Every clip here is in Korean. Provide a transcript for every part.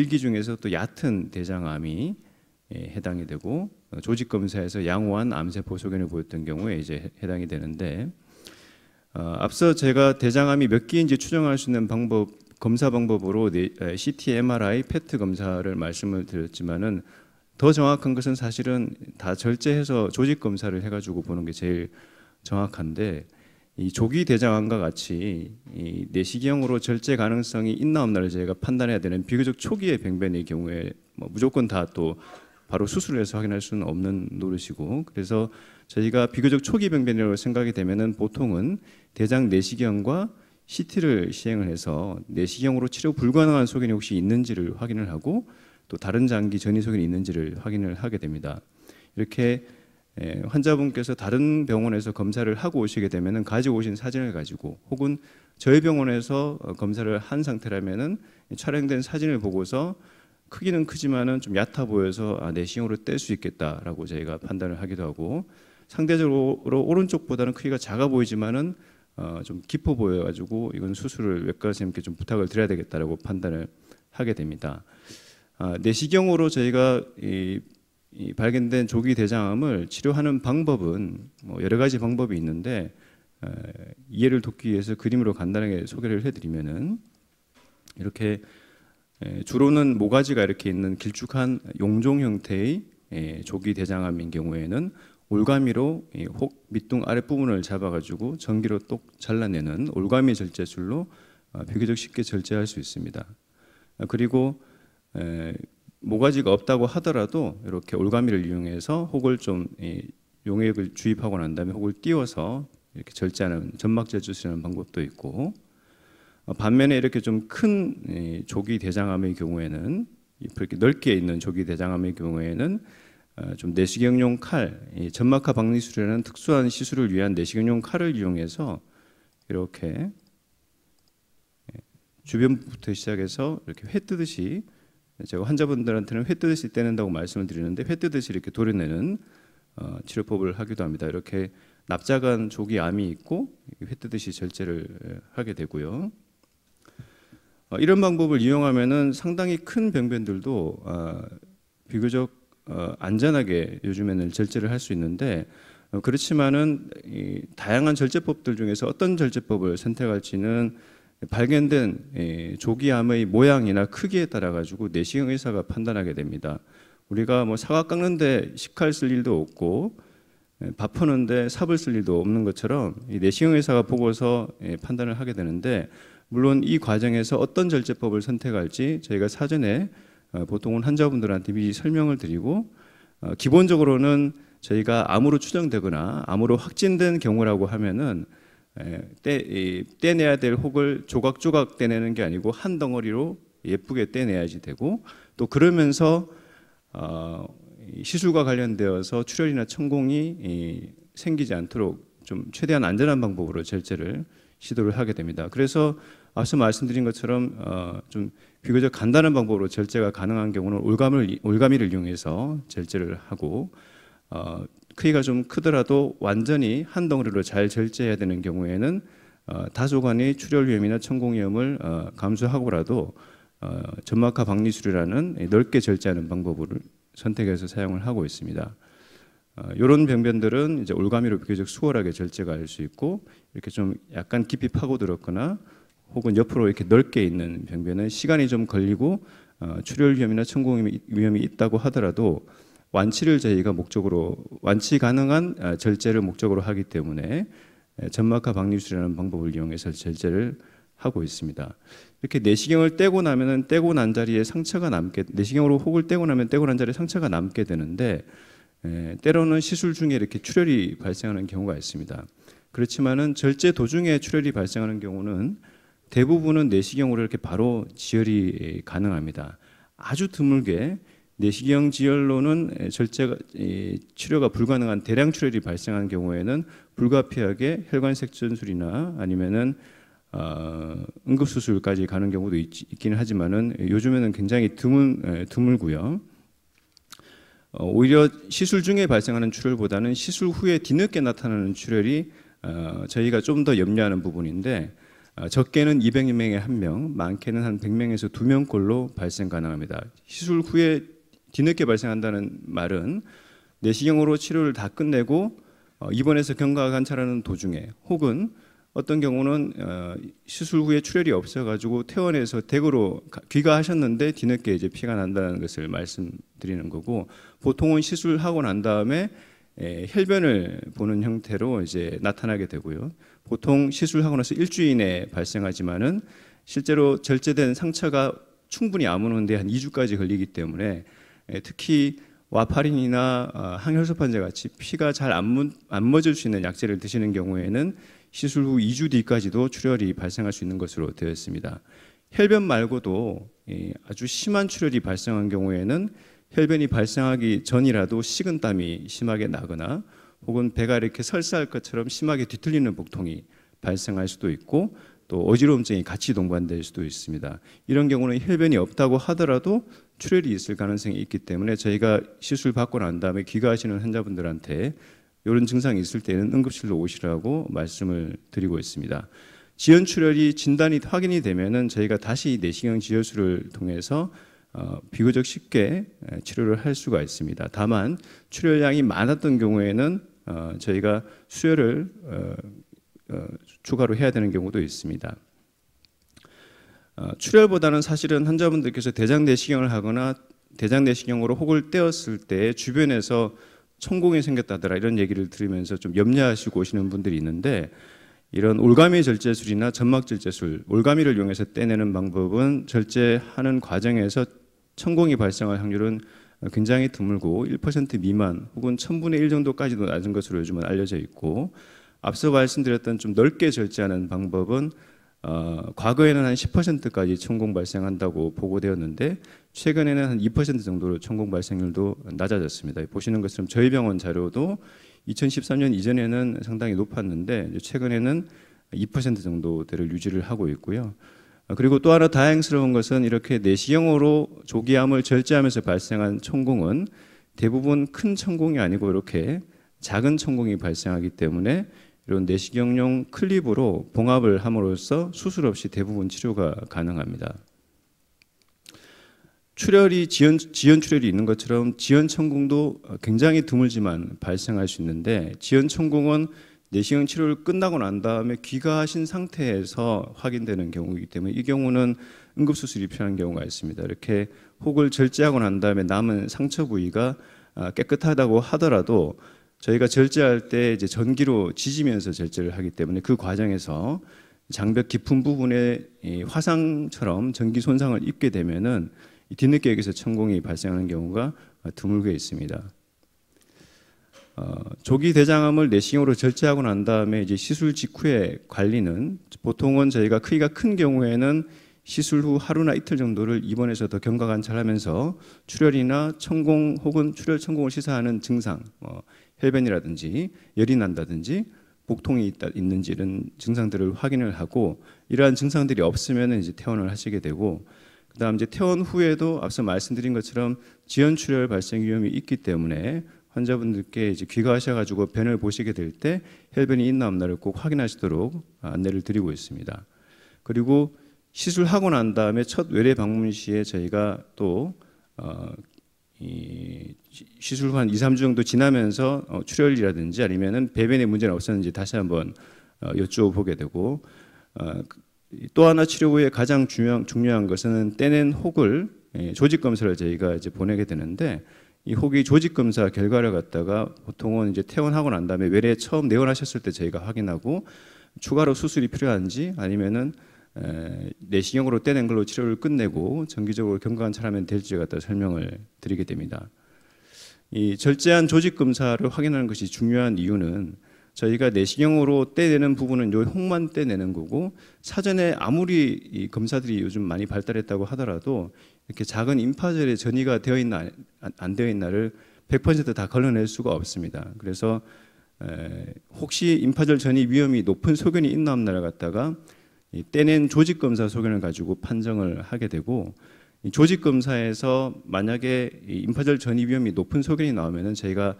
일기 중에서 또 얕은 대장암이 예, 해당이 되고 어, 조직 검사에서 양호한 암세포 소견을 보였던 경우에 이제 해당이 되는데 어, 앞서 제가 대장암이 몇 개인지 추정할 수 있는 방법 검사 방법으로 네, CT, MRI, PET 검사를 말씀을 드렸지만은 더 정확한 것은 사실은 다 절제해서 조직 검사를 해가지고 보는 게 제일 정확한데 이 조기 대장암과 같이 이 내시경으로 절제 가능성이 있나 없나를 저희가 판단해야 되는 비교적 초기의 병변의 경우에 뭐 무조건 다 또 바로 수술해서 확인할 수는 없는 노릇이고 그래서 저희가 비교적 초기 병변이라고 생각이 되면은 보통은 대장 내시경과 CT를 시행을 해서 내시경으로 치료 불가능한 소견이 혹시 있는지를 확인을 하고 또 다른 장기 전이 소견이 있는지를 확인을 하게 됩니다. 이렇게 예, 환자분께서 다른 병원에서 검사를 하고 오시게 되면은 가지고 오신 사진을 가지고 혹은 저희 병원에서 어, 검사를 한 상태라면은 촬영된 사진을 보고서 크기는 크지만은 좀 얕아 보여서 아, 내싱으로 뗄 수 있겠다라고 저희가 판단을 하기도 하고 상대적으로 오른쪽보다는 크기가 작아 보이지만은 어, 좀 깊어 보여가지고 이건 수술을 외과 선생님께 좀 부탁을 드려야 되겠다라고 판단을 하게 됩니다. 아, 내시경으로 저희가 이이 발견된 조기 대장암을 치료하는 방법은 뭐 여러 가지 방법이 있는데 에, 어, 이해를 돕기 위해서 그림으로 간단하게 소개를 해드리면은 이렇게 에, 주로는 모가지가 이렇게 있는 길쭉한 용종 형태의 에, 조기 대장암인 경우에는 올가미로 혹 밑둥 아랫부분을 잡아가지고 전기로 똑 잘라내는 올가미 절제술로 비교적 어, 쉽게 절제할 수 있습니다. 그리고 모가지가 없다고 하더라도 이렇게 올가미를 이용해서 혹을 좀 용액을 주입하고 난 다음에 혹을 띄워서 이렇게 절제하는 점막 절주시는 방법도 있고 어, 반면에 이렇게 좀 큰 조기 대장암의 경우에는 이렇게 넓게 있는 조기 대장암의 경우에는 어, 좀 내시경용 칼, 점막하 박리술이라는 특수한 시술을 위한 내시경용 칼을 이용해서 이렇게 예, 주변부터 시작해서 이렇게 회 뜨듯이 제가 환자분들한테는 회 뜨듯이 떼낸다고 말씀을 드리는데 회 뜨듯이 이렇게 도려내는 어, 치료법을 하기도 합니다. 이렇게 납작한 조기 암이 있고 회 뜨듯이 절제를 하게 되고요. 어, 이런 방법을 이용하면은 상당히 큰 병변들도 아, 어, 비교적 안전하게 요즘에는 절제를 할 수 있는데 어, 그렇지만은 다양한 절제법들 중에서 어떤 절제법을 선택할지는 발견된 예, 조기암의 모양이나 크기에 따라 가지고 내시경 의사가 판단하게 됩니다. 우리가 뭐 사과 깎는데 식칼 쓸 일도 없고 예, 밥 퍼는데 삽을 쓸 일도 없는 것처럼 내시경 의사가 보고서 예, 판단을 하게 되는데 물론 이 과정에서 어떤 절제법을 선택할지 저희가 사전에 어, 보통은 환자분들한테 미리 설명을 드리고 어, 기본적으로는 저희가 암으로 추정되거나 암으로 확진된 경우라고 하면은 예, 떼, 이, 떼내야 될 혹을 조각조각 떼내는 게 아니고 한 덩어리로 예쁘게 떼내야지 되고 또 그러면서 어, 시술과 관련되어서 출혈이나 천공이 이, 생기지 않도록 좀 최대한 안전한 방법으로 절제를 시도를 하게 됩니다. 그래서 앞서 말씀드린 것처럼 어, 좀 비교적 간단한 방법으로 절제가 가능한 경우는 올가미를, 올가미를 이용해서 절제를 하고 어, 크기가 좀 크더라도 완전히 한 덩어리로 잘 절제해야 되는 경우에는 어, 다소간의 출혈위험이나 천공위험을 어, 감수하고라도 어, 점막화 박리술이라는 넓게 절제하는 방법을 선택해서 사용을 하고 있습니다. 이런 병변들은 이제 올가미로 비교적 수월하게 절제가 될수 있고 이렇게 좀 약간 깊이 파고들었거나 혹은 옆으로 이렇게 넓게 있는 병변은 시간이 좀 걸리고 출혈 위험이나 천공 위험이 있다고 하더라도 완치를 저희가 목적으로 완치 가능한 아, 절제를 목적으로 하기 때문에 점막화 박리술이라는 방법을 이용해서 절제를 하고 있습니다. 이렇게 내시경을 떼고 나면은 떼고 난 자리에 상처가 남게 내시경으로 혹을 떼고 나면 떼고 난 자리에 상처가 남게 되는데 에, 때로는 시술 중에 이렇게 출혈이 발생하는 경우가 있습니다. 그렇지만은 절제 도중에 출혈이 발생하는 경우는 대부분은 내시경으로 이렇게 바로 지혈이 가능합니다. 아주 드물게 내시경 지혈로는 절제 치료가 불가능한 대량 출혈이 발생한 경우에는 불가피하게 혈관 색전술이나 아니면은 어, 응급 수술까지 가는 경우도 있, 기는 하지만은 요즘에는 굉장히 드물 드물고요. 어, 오히려 시술 중에 발생하는 출혈보다는 시술 후에 뒤늦게 나타나는 출혈이 어, 저희가 좀 더 염려하는 부분인데 어, 적게는 200명에 한명 많게는 한 100명에서 두명꼴로 발생 가능합니다. 시술 후에 뒤늦게 발생한다는 말은 내시경으로 치료를 다 끝내고 어, 입원해서 경과 관찰하는 도중에 혹은 어떤 경우는 어, 시술 후에 출혈이 없어가지고 퇴원해서 댁으로 귀가하셨는데 뒤늦게 이제 피가 난다는 것을 말씀드리는 거고 보통은 시술하고 난 다음에 예, 혈변을 보는 형태로 이제 나타나게 되고요. 보통 시술하고 나서 일주일 내에 발생하지만은 실제로 절제된 상처가 충분히 아무는데 한 2주까지 걸리기 때문에 예, 특히 와파린이나 어, 항혈소판제 같이 피가 잘 안 멎을 수 있는 약제를 드시는 경우에는 시술 후 2주 뒤까지도 출혈이 발생할 수 있는 것으로 되어 있습니다. 혈변 말고도 예, 아주 심한 출혈이 발생한 경우에는 혈변이 발생하기 전이라도 식은 땀이 심하게 나거나 혹은 배가 이렇게 설사할 것처럼 심하게 뒤틀리는 복통이 발생할 수도 있고 또 어지러움증이 같이 동반될 수도 있습니다. 이런 경우는 혈변이 없다고 하더라도 출혈이 있을 가능성이 있기 때문에 저희가 시술 받고 난 다음에 귀가하시는 환자분들한테 이런 증상이 있을 때는 응급실로 오시라고 말씀을 드리고 있습니다. 지연 출혈이 진단이 확인이 되면은 저희가 다시 내시경 지혈술을 통해서 어, 비교적 쉽게 치료를 할 수가 있습니다. 다만 출혈량이 많았던 경우에는 어, 저희가 수혈을 어, 어, 추가로 해야 되는 경우도 있습니다. 어, 출혈보다는 사실은 환자분들께서 대장 내시경을 하거나 대장 내시경으로 혹을 떼었을 때 주변에서 천공이 생겼다더라 이런 얘기를 들으면서 좀 염려하시고 오시는 분들이 있는데 이런 올가미 절제술이나 점막 절제술, 올가미를 이용해서 떼내는 방법은 절제하는 과정에서 천공이 발생할 확률은 굉장히 드물고 1% 미만 혹은 1000분의 1 정도까지도 낮은 것으로 요즘은 알려져 있고 앞서 말씀드렸던 좀 넓게 절제하는 방법은 어, 과거에는 한 10%까지 천공 발생한다고 보고되었는데 최근에는 한 2% 정도로 천공 발생률도 낮아졌습니다. 보시는 것처럼 저희 병원 자료도 2013년 이전에는 상당히 높았는데 최근에는 2% 정도대를 유지를 하고 있고요. 어, 그리고 또 하나 다행스러운 것은 이렇게 내시경으로 조기암을 절제하면서 발생한 천공은 대부분 큰 천공이 아니고 이렇게 작은 천공이 발생하기 때문에 이런 내시경용 클립으로 봉합을 함으로써 수술 없이 대부분 치료가 가능합니다. 출혈이 지연, 지연 출혈이 있는 것처럼 지연 천공도 굉장히 드물지만 발생할 수 있는데 지연 천공은 내시경 치료를 끝나고 난 다음에 귀가하신 상태에서 확인되는 경우이기 때문에 이 경우는 응급수술이 필요한 경우가 있습니다. 이렇게 혹을 절제하고 난 다음에 남은 상처 부위가 아, 깨끗하다고 하더라도 저희가 절제할 때 이제 전기로 지지면서 절제를 하기 때문에 그 과정에서 장벽 깊은 부분에 화상처럼 전기 손상을 입게 되면은 뒤늦게 여기서 천공이 발생하는 경우가 드물게 있습니다. 어, 조기 대장암을 내시경으로 절제하고 난 다음에 이제 시술 직후의 관리는 보통은 저희가 크기가 큰 경우에는 시술 후 하루나 이틀 정도를 입원해서 더 경과 관찰하면서 출혈이나 천공 혹은 출혈 천공을 시사하는 증상, 뭐 혈변이라든지 열이 난다든지 복통이 있다, 있는지 이런 증상들을 확인을 하고 이러한 증상들이 없으면 이제 퇴원을 하시게 되고 그다음 이제 퇴원 후에도 앞서 말씀드린 것처럼 지연 출혈 발생 위험이 있기 때문에 환자분들께 이제 귀가하셔가지고 변을 보시게 될 때 혈변이 있나 없나를 꼭 확인하시도록 안내를 드리고 있습니다. 그리고 시술하고 난 다음에 첫 외래 방문 시에 저희가 또 어, 이 시술 후한 2, 3주 정도 지나면서 어, 출혈이라든지 아니면은 배변에 문제는 없었는지 다시 한번 어, 여쭤보게 되고 어, 그, 또 하나 치료 후에 가장 중요한, 중요한 것은 떼낸 혹을 예, 조직 검사를 저희가 이제 보내게 되는데 이 혹이 조직 검사 결과를 갖다가 보통은 이제 퇴원하고 난 다음에 외래 처음 내원하셨을 때 저희가 확인하고 추가로 수술이 필요한지 아니면은 내시경으로 떼낸 걸로 치료를 끝내고 정기적으로 경과관찰하면 될지에 갖다 설명을 드리게 됩니다. 이 절제한 조직 검사를 확인하는 것이 중요한 이유는 저희가 내시경으로 떼내는 부분은 요 혹만 떼내는 거고 사전에 아무리 검사들이 요즘 많이 발달했다고 하더라도 이렇게 작은 임파절에 전이가 되어 있나 안 되어 있나를 100%다 걸러낼 수가 없습니다. 그래서 혹시 임파절 전이 위험이 높은 소견이 있나 없나를 갖다가 이 떼낸 조직검사 소견을 가지고 판정을 하게 되고 이 조직검사에서 만약에 이 임파절 전이 위험이 높은 소견이 나오면은 저희가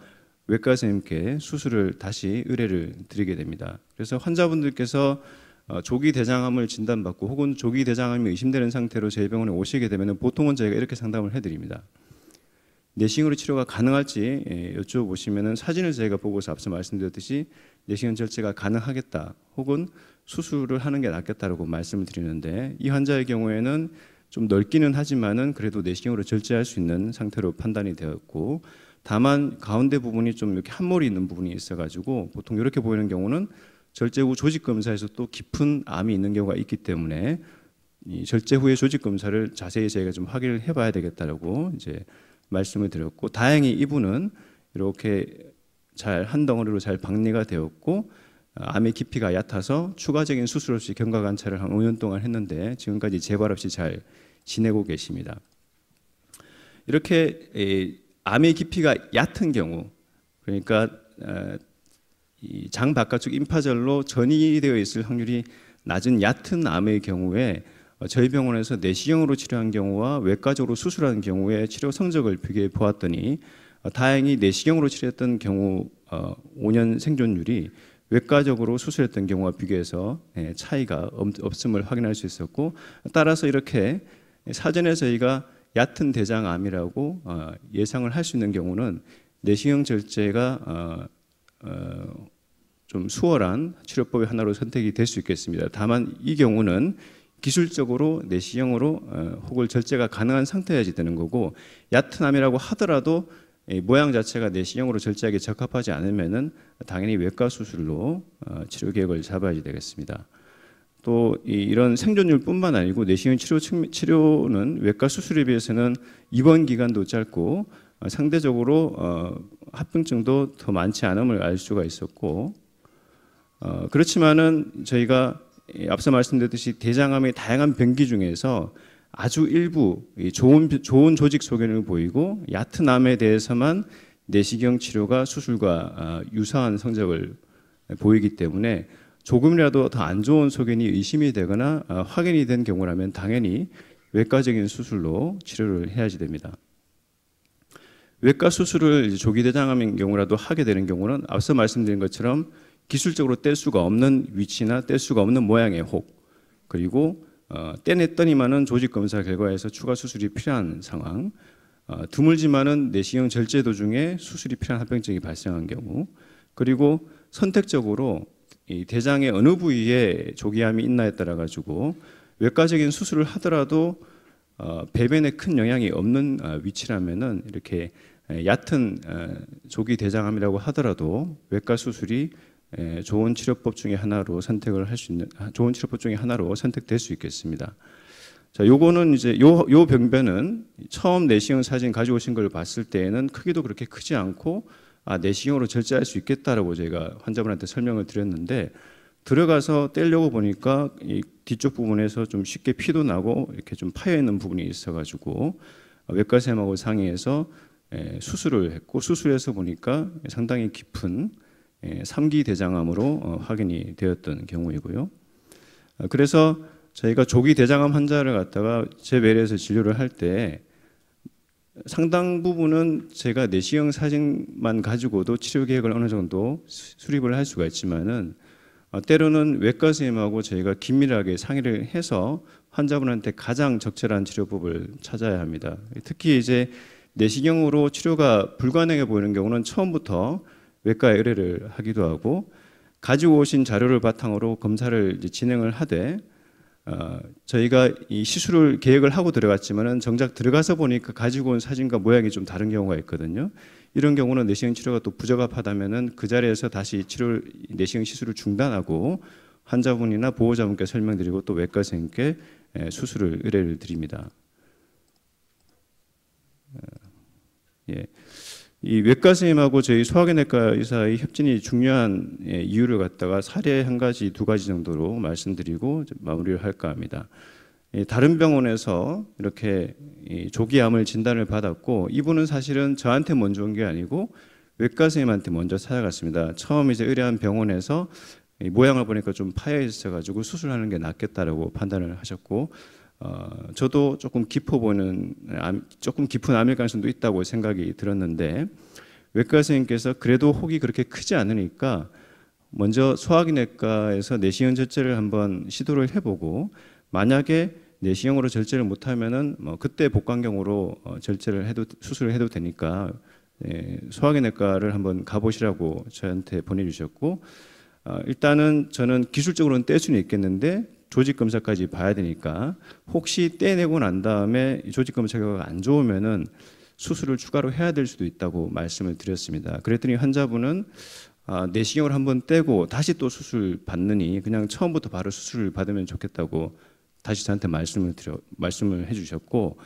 외과 선생님께 수술을 다시 의뢰를 드리게 됩니다. 그래서 환자분들께서 어, 조기 대장암을 진단받고 혹은 조기 대장암이 의심되는 상태로 저희 병원에 오시게 되면 보통은 저희가 이렇게 상담을 해드립니다. 내시경으로 치료가 가능할지 예, 여쭤보시면 사진을 저희가 보고서 앞서 말씀드렸듯이 내시경 절제가 가능하겠다 혹은 수술을 하는 게 낫겠다라고 말씀을 드리는데 이 환자의 경우에는 좀 넓기는 하지만은 그래도 내시경으로 절제할 수 있는 상태로 판단이 되었고 다만 가운데 부분이 좀 이렇게 함몰이 있는 부분이 있어가지고 보통 이렇게 보이는 경우는 절제 후 조직 검사에서 또 깊은 암이 있는 경우가 있기 때문에 이 절제 후에 조직 검사를 자세히 저희가 좀 확인을 해봐야 되겠다라고 이제 말씀을 드렸고 다행히 이분은 이렇게 잘 한 덩어리로 잘 박리가 되었고 어, 암의 깊이가 얕아서 추가적인 수술 없이 경과 관찰을 한 5년 동안 했는데 지금까지 재발 없이 잘 지내고 계십니다. 이렇게 암의 깊이가 얕은 경우 그러니까 어, 장 바깥쪽 임파절로 전이 되어 있을 확률이 낮은 얕은 암의 경우에 어, 저희 병원에서 내시경으로 치료한 경우와 외과적으로 수술한 경우의 치료 성적을 비교해 보았더니 다행히 내시경으로 치료했던 경우 5년 생존율이 외과적으로 수술했던 경우와 비교해서 예, 차이가 없음을 확인할 수 있었고 따라서 이렇게 사전에 저희가 얕은 대장암이라고 어, 예상을 할 수 있는 경우는 내시경 절제가 어, 어, 좀 수월한 치료법의 하나로 선택이 될 수 있겠습니다. 다만 이 경우는 기술적으로 내시경으로 혹을 절제가 가능한 상태여야지 되는 거고 얕은 암이라고 하더라도 모양 자체가 내시경으로 절제하기 적합하지 않으면 당연히 외과 수술로 어, 치료 계획을 잡아야 되겠습니다. 또 이런 생존율뿐만 아니고 내시경 치료 치료는 외과 수술에 비해서는 입원 기간도 짧고 어, 상대적으로 어, 합병증도 더 많지 않음을 알 수가 있었고 그렇지만은 저희가 앞서 말씀드렸듯이 대장암의 다양한 병기 중에서 아주 일부 좋은 좋은 조직 소견을 보이고 얕은 암에 대해서만 내시경 치료가 수술과 아, 유사한 성적을 보이기 때문에 조금이라도 더 안 좋은 소견이 의심이 되거나 아, 확인이 된 경우라면 당연히 외과적인 수술로 치료를 해야지 됩니다. 외과 수술을 조기대장암인 경우라도 하게 되는 경우는 앞서 말씀드린 것처럼 기술적으로 뗄 수가 없는 위치나 뗄 수가 없는 모양의 혹 그리고 어, 떼냈더니만은 조직 검사 결과에서 추가 수술이 필요한 상황, 어, 드물지만은 내시경 절제 도중에 수술이 필요한 합병증이 발생한 경우, 그리고 선택적으로 이 대장의 어느 부위에 조기암이 있나에 따라 가지고 외과적인 수술을 하더라도 어, 배변에 큰 영향이 없는 어, 위치라면은 이렇게 얕은 어, 조기 대장암이라고 하더라도 외과 수술이 예, 좋은 치료법 중에 하나로 선택을 할 수 있는 아, 좋은 치료법 중에 하나로 선택될 수 있겠습니다. 자, 요거는 이제 요, 요 병변은 처음 내시경 사진 가져오신 걸 봤을 때에는 크기도 그렇게 크지 않고 아, 내시경으로 절제할 수 있겠다라고 제가 환자분한테 설명을 드렸는데 들어가서 떼려고 보니까 이 뒤쪽 부분에서 좀 쉽게 피도 나고 이렇게 좀 파여 있는 부분이 있어가지고 아, 외과쌤하고 상의해서 예, 수술을 했고 수술해서 보니까 상당히 깊은 3기 예, 대장암으로 어, 확인이 되었던 경우이고요. 아, 그래서 저희가 조기 대장암 환자를 갖다가 제 외래에서 진료를 할 때 상당 부분은 제가 내시경 사진만 가지고도 치료 계획을 어느 정도 수립을 할 수가 있지만은 아, 때로는 외과 선생님하고 저희가 긴밀하게 상의를 해서 환자분한테 가장 적절한 치료법을 찾아야 합니다. 특히 이제 내시경으로 치료가 불가능해 보이는 경우는 처음부터 외과 의뢰를 하기도 하고 가지고 오신 자료를 바탕으로 검사를 진행을 하되 어, 저희가 이 시술을 계획을 하고 들어갔지만은 정작 들어가서 보니까 가지고 온 사진과 모양이 좀 다른 경우가 있거든요. 이런 경우는 내시경 치료가 또 부적합하다면은 그 자리에서 다시 치료 내시경 시술을 중단하고 환자분이나 보호자분께 설명드리고 또 외과 생님께 수술을 의뢰를 드립니다. 어, 예. 이 외과 선생님하고 저희 소아견내과 의사의 협진이 중요한 예, 이유를 갖다가 사례 한 가지, 두 가지 정도로 말씀드리고 마무리를 할까 합니다. 다른 병원에서 이렇게 조기암을 진단을 받았고 이분은 사실은 저한테 먼저 온 게 아니고 외과 선생님한테 먼저 찾아갔습니다. 처음 이제 의뢰한 병원에서 모양을 보니까 좀 파여 있어가지고 수술하는 게 낫겠다라고 판단을 하셨고 어, 저도 조금 깊어 보는 조금 깊은 암일 가능성도 있다고 생각이 들었는데 외과 선생님께서 그래도 혹이 그렇게 크지 않으니까 먼저 소화기내과에서 내시경 절제를 한번 시도를 해보고 만약에 내시경으로 절제를 못하면은 뭐 그때 복강경으로 어, 절제를 해도 수술을 해도 되니까 예, 소화기내과를 한번 가보시라고 저한테 보내주셨고 어, 일단은 저는 기술적으로는 뗄 수는 있겠는데 조직 검사까지 봐야 되니까 혹시 떼내고 난 다음에 조직 검사 결과가 안 좋으면은 수술을 추가로 해야 될 수도 있다고 말씀을 드렸습니다. 그랬더니 환자분은 아, 내시경을 한번 떼고 다시 또 수술 받느니 그냥 처음부터 바로 수술을 받으면 좋겠다고 다시 저한테 말씀을 드려 말씀을 해주셨고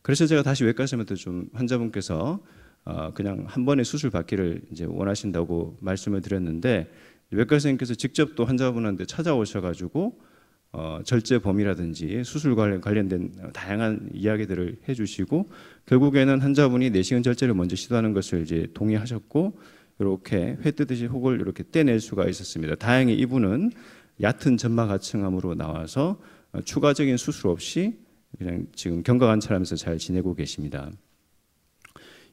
그래서 제가 다시 외과 선생님한테 좀 환자분께서 어, 그냥 한 번에 수술 받기를 이제 원하신다고 말씀을 드렸는데 외과 선생님께서 직접 또 환자분한테 찾아오셔가지고 어, 절제범위라든지 수술 관련, 관련된 어, 다양한 이야기들을 해주시고 결국에는 환자분이 내시경 네 절제를 먼저 시도하는 것을 이제 동의하셨고 이렇게 회 뜨듯이 혹을 이렇게 떼낼 수가 있었습니다. 다행히 이분은 얕은 점막 하층암으로 나와서 어, 추가적인 수술 없이 그냥 지금 경과 관찰하면서 잘 지내고 계십니다.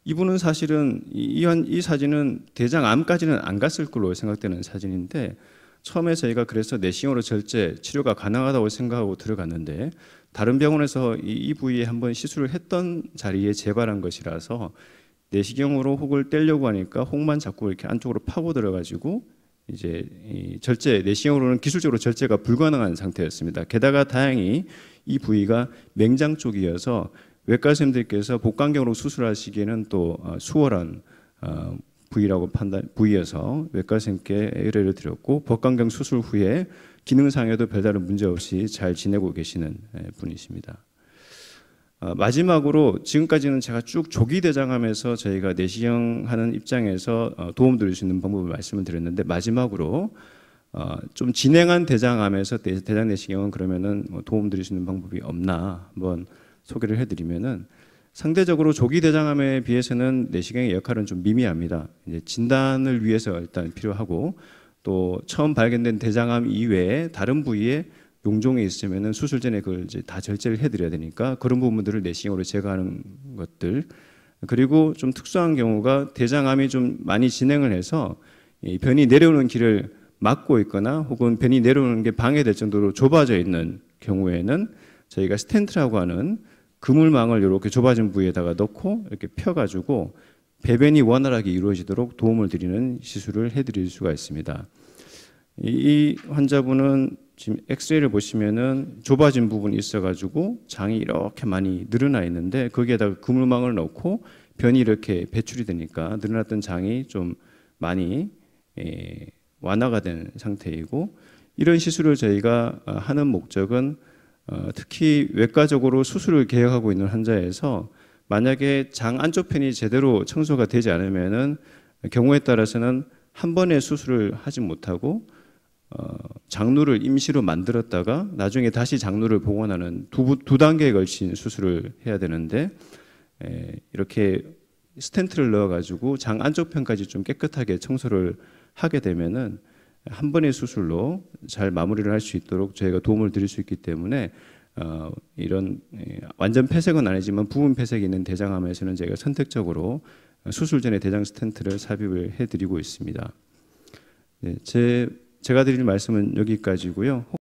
이분은 사실은 이, 이, 이 사진은 대장암까지는 안 갔을 걸로 생각되는 사진인데 처음에 저희가 그래서 내시경으로 절제 치료가 가능하다고 생각하고 들어갔는데 다른 병원에서 이, 이 부위에 한번 시술을 했던 자리에 재발한 것이라서 내시경으로 혹을 떼려고 하니까 혹만 자꾸 이렇게 안쪽으로 파고 들어가지고 이제 이 절제 내시경으로는 기술적으로 절제가 불가능한 상태였습니다. 게다가 다행히 이 부위가 맹장 쪽이어서 외과 선생님들께서 복강경으로 수술하시기에는 또 어, 수월한 어, 부위라고 판단 부위에서 외과생께 의뢰를 드렸고 법관경 수술 후에 기능상에도 별다른 문제 없이 잘 지내고 계시는 예, 분이십니다. 아, 마지막으로 지금까지는 제가 쭉 조기 대장하면서 저희가 내시경 하는 입장에서 어, 도움 드릴 수 있는 방법을 말씀을 드렸는데 마지막으로 어, 좀 진행한 대장암에서 대장 내시경은 그러면은 뭐 도움 드릴 수 있는 방법이 없나 한번 소개를 해드리면은 상대적으로 조기 대장암에 비해서는 내시경의 네 역할은 좀 미미합니다. 이제 진단을 위해서 일단 필요하고 또 처음 발견된 대장암 이외에 다른 부위에 용종이 있으면 수술 전에 그걸 이제 다 절제를 해드려야 되니까 그런 부분들을 내시경으로 네 제거하는 것들 그리고 좀 특수한 경우가 대장암이 좀 많이 진행을 해서 변이 내려오는 길을 막고 있거나 혹은 변이 내려오는 게 방해될 정도로 좁아져 있는 경우에는 저희가 스탠트라고 하는 그물망을 이렇게 좁아진 부위에다가 넣고 이렇게 펴가지고 배변이 원활하게 이루어지도록 도움을 드리는 시술을 해드릴 수가 있습니다. 이 환자분은 지금 엑스레이를 보시면은 좁아진 부분이 있어가지고 장이 이렇게 많이 늘어나 있는데 거기에다가 그물망을 넣고 변이 이렇게 배출이 되니까 늘어났던 장이 좀 많이 예, 완화가 된 상태이고 이런 시술을 저희가 어, 하는 목적은 어, 특히 외과적으로 수술을 계획하고 있는 환자에서 만약에 장 안쪽 편이 제대로 청소가 되지 않으면은 경우에 따라서는 한 번에 수술을 하지 못하고 어, 장루를 임시로 만들었다가 나중에 다시 장루를 복원하는 두, 두 단계에 걸친 수술을 해야 되는데 에, 이렇게 스탠트를 넣어가지고 장 안쪽 편까지 좀 깨끗하게 청소를 하게 되면은 한 번의 수술로 잘 마무리를 할 수 있도록 저희가 도움을 드릴 수 있기 때문에 어, 이런 예, 완전 폐색은 아니지만 부분 폐색이 있는 대장암에서는 저희가 선택적으로 수술 전에 대장 스탠트를 삽입을 해드리고 있습니다. 네, 제 제가 드릴 말씀은 여기까지고요.